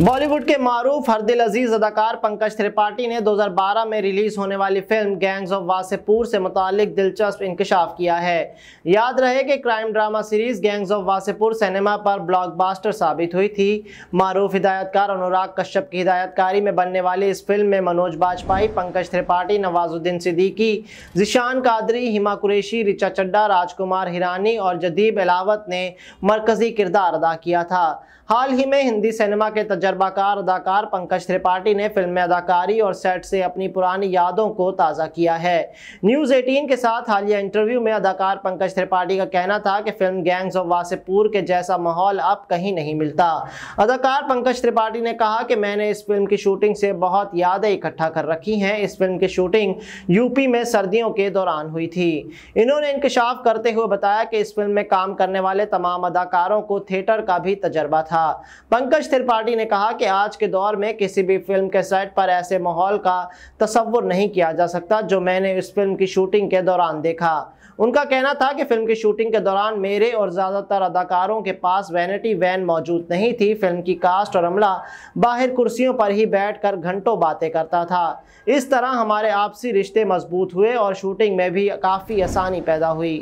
बॉलीवुड के मारूफ हरदिल अजीज अदाकार पंकज त्रिपाठी ने 2012 में रिलीज होने वाली फिल्म गैंग्स ऑफ वासेपुर से मुतालिक दिलचस्प इंकशाफ किया है याद रहे कि crime drama series gangs of Wasseypur cinema पर ब्लॉकबास्टर साबित हुई थी मारूफ हिदायतकार अनुराग कश्यप की हिदायतकारी में बनने वाली इस फिल्म में मनोज बाजपाई पंकज त्रिपाठी नवाजुद्दीन सिद्दीकी जिशान कादरी हिमा कुरेशी रिचा चड्डा राजकुमार हिरानी और जदीब अलावत ने मरकजी किरदार अदा किया था हाल ही में हिंदी सिनेमा के तजर्बाकार अदाकार पंकज त्रिपाठी ने फिल्म में अदाकारी और सेट से अपनी पुरानी यादों को ताज़ा किया है न्यूज़ एटीन के साथ हालिया इंटरव्यू में अदाकार पंकज त्रिपाठी का कहना था कि फिल्म गैंग्स ऑफ वासेपुर के जैसा माहौल अब कहीं नहीं मिलता अदाकार पंकज त्रिपाठी ने कहा कि मैंने इस फिल्म की शूटिंग से बहुत यादें इकट्ठा कर रखी हैं इस फिल्म की शूटिंग यूपी में सर्दियों के दौरान हुई थी इन्होंने इंकशाफ करते हुए बताया कि इस फिल्म में काम करने वाले तमाम अदाकारों को थिएटर का भी तजर्बा था पंकज त्रिपाठी ने कहा कि आज के दौर में किसी भी फिल्म के सेट पर ऐसे माहौल का तस्वुर नहीं किया जा सकता जो मैंने इस फिल्म की शूटिंग के दौरान देखा उनका कहना था कि फिल्म की शूटिंग के दौरान मेरे और ज़्यादातर अदाकारों के पास वैनिटी वैन मौजूद नहीं थी फिल्म की कास्ट और अमला बाहर कुर्सियों पर ही बैठकर घंटों बातें करता था इस तरह हमारे आपसी रिश्ते मजबूत हुए और शूटिंग में भी काफ़ी आसानी पैदा हुई